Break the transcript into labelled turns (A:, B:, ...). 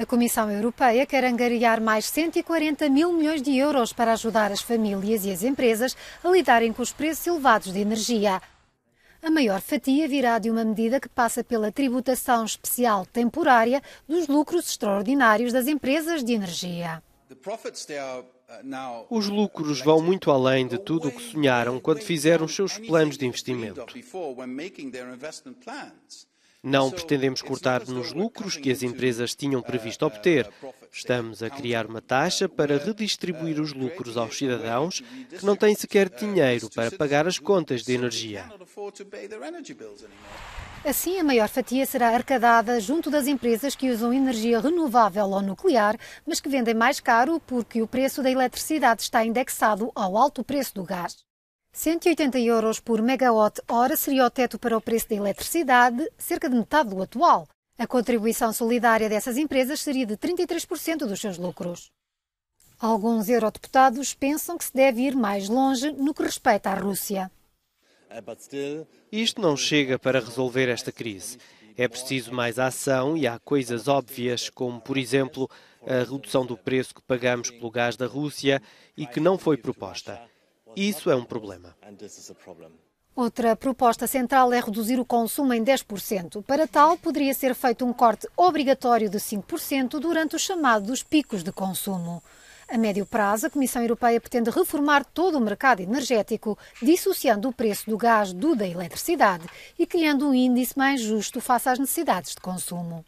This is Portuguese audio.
A: A Comissão Europeia quer angariar mais 140 mil milhões de euros para ajudar as famílias e as empresas a lidarem com os preços elevados de energia. A maior fatia virá de uma medida que passa pela tributação especial temporária dos lucros extraordinários das empresas de energia. Uh,
B: os lucros vão muito além de tudo o que sonharam quando fizeram os seus planos de investimento. Não pretendemos cortar nos lucros que as empresas tinham previsto obter. Estamos a criar uma taxa para redistribuir uh, os lucros aos cidadãos que não têm sequer uh, dinheiro para pagar as contas de energia.
A: Assim, a maior fatia será arcadada junto das empresas que usam energia renovável ou nuclear, mas que vendem mais caro porque o preço da eletricidade está indexado ao alto preço do gás. 180 euros por megawatt-hora seria o teto para o preço da eletricidade, cerca de metade do atual. A contribuição solidária dessas empresas seria de 33% dos seus lucros. Alguns eurodeputados pensam que se deve ir mais longe no que respeita à Rússia.
B: Isto não chega para resolver esta crise. É preciso mais ação e há coisas óbvias, como, por exemplo, a redução do preço que pagamos pelo gás da Rússia e que não foi proposta. Isso é um problema.
A: Outra proposta central é reduzir o consumo em 10%. Para tal, poderia ser feito um corte obrigatório de 5% durante os chamados picos de consumo. A médio prazo, a Comissão Europeia pretende reformar todo o mercado energético, dissociando o preço do gás do da eletricidade e criando um índice mais justo face às necessidades de consumo.